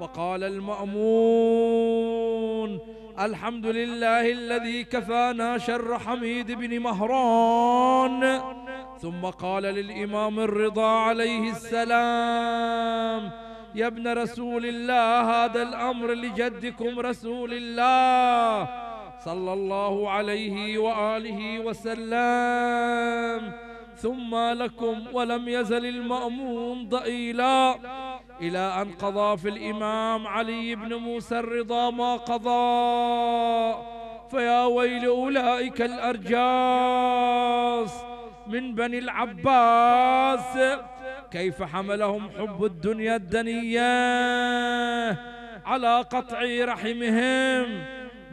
فقال المأمون الحمد لله الذي كفانا شر حميد بن مهران ثم قال للإمام الرضا عليه السلام يا ابن رسول الله هذا الأمر لجدكم رسول الله صلى الله عليه وآله وسلم ثم لكم ولم يزل المأمون ضئيلا إلى أن قضى في الإمام علي بن موسى الرضا ما قضى فيا ويل أولئك الأرجاس من بني العباس كيف حملهم حب الدنيا الدنية على قطع رحمهم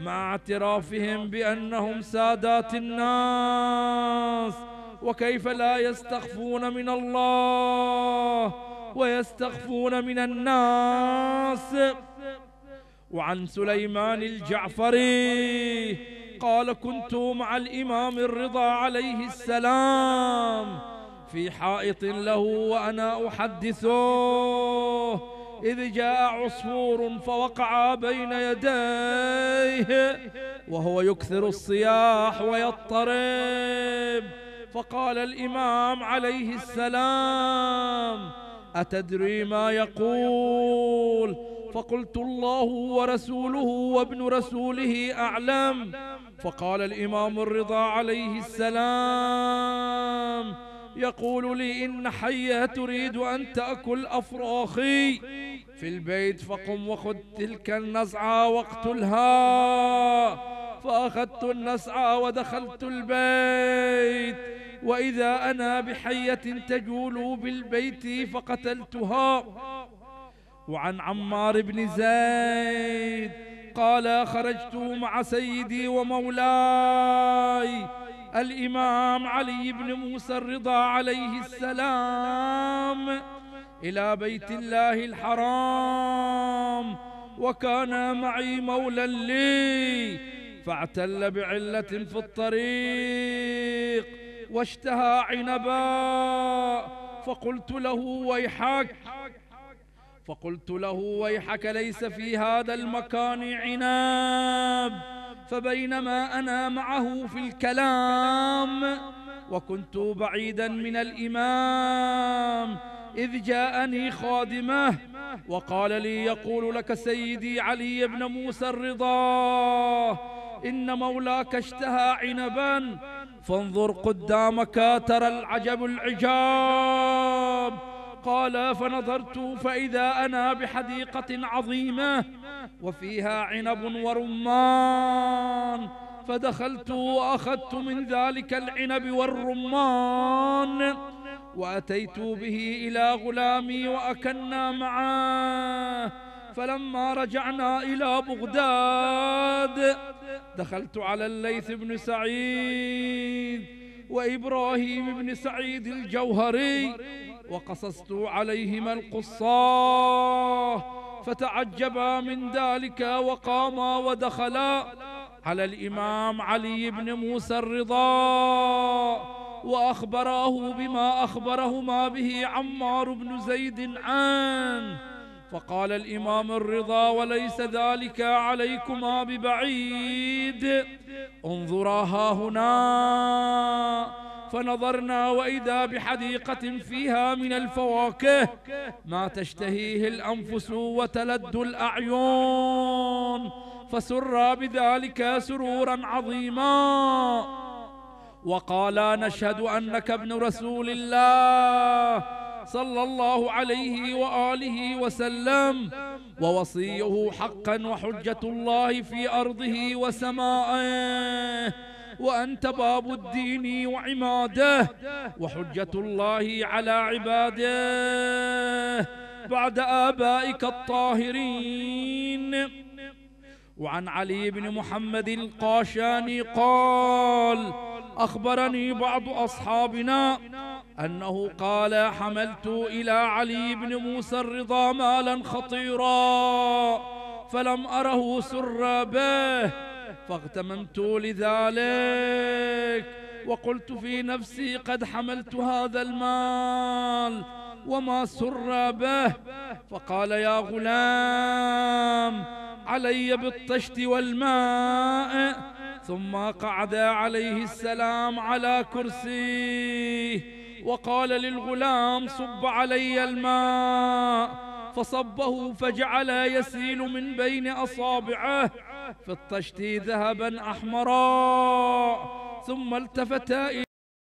مع اعترافهم بأنهم سادات الناس وكيف لا يستخفون من الله ويستخفون من الناس وعن سليمان الجعفري قال كنت مع الإمام الرضا عليه السلام في حائط له وأنا أحدثه إذ جاء عصفور فوقع بين يديه وهو يكثر الصياح ويضطرب فقال الإمام عليه السلام أتدري ما يقول فقلت الله ورسوله وابن رسوله أعلم فقال الإمام الرضا عليه السلام يقول لي إن حية تريد أن تأكل أفراخي في البيت فقم وخذ تلك النزعة واقتلها فأخذت النزعة ودخلت البيت وإذا أنا بحية تجول بالبيت فقتلتها وعن عمار بن زيد قال خرجت مع سيدي ومولاي الإمام علي بن موسى الرضا عليه السلام إلى بيت الله الحرام وكان معي مولا لي فاعتل بعلة في الطريق واشتهى عنبا فقلت له ويحك فقلت له ويحك ليس في هذا المكان عناب فبينما أنا معه في الكلام وكنت بعيدا من الإمام إذ جاءني خادمه وقال لي يقول لك سيدي علي بن موسى الرضا إن مولاك اشتهى عنبا فانظر قدامك ترى العجب العجاب قال فنظرت فإذا أنا بحديقة عظيمة وفيها عنب ورمان فدخلت وأخذت من ذلك العنب والرمان وأتيت به إلى غلامي وأكلنا معاه فلما رجعنا إلى بغداد دخلت على الليث بن سعيد وإبراهيم بن سعيد الجوهري وقصصت عليهما القصة فتعجبا من ذلك وقاما ودخلا على الإمام علي بن موسى الرضا وأخبراه بما أخبرهما به عمار بن زيد عنه فقال الإمام الرضا وليس ذلك عليكما ببعيد انظرا ها هنا فنظرنا وإذا بحديقة فيها من الفواكه ما تشتهيه الأنفس وتلد الأعين فسرا بذلك سرورا عظيما وقالا نشهد أنك ابن رسول الله صلى الله عليه وآله وسلم ووصيه حقا وحجة الله في أرضه وسمائه وأنت باب الدين وعماده وحجة الله على عباده بعد آبائك الطاهرين وعن علي بن محمد القاشاني قال أخبرني بعض أصحابنا أنه قال حملت إلى علي بن موسى الرضا مالا خطيرا فلم أره سر به فاغتممت لذلك وقلت في نفسي قد حملت هذا المال وما سر به فقال يا غلام علي بالطشت والماء ثم قعد عليه السلام على كرسيه وقال للغلام صب علي الماء فصبه فجعل يسيل من بين أصابعه في الطشت ذهبا أحمرا ثم التفت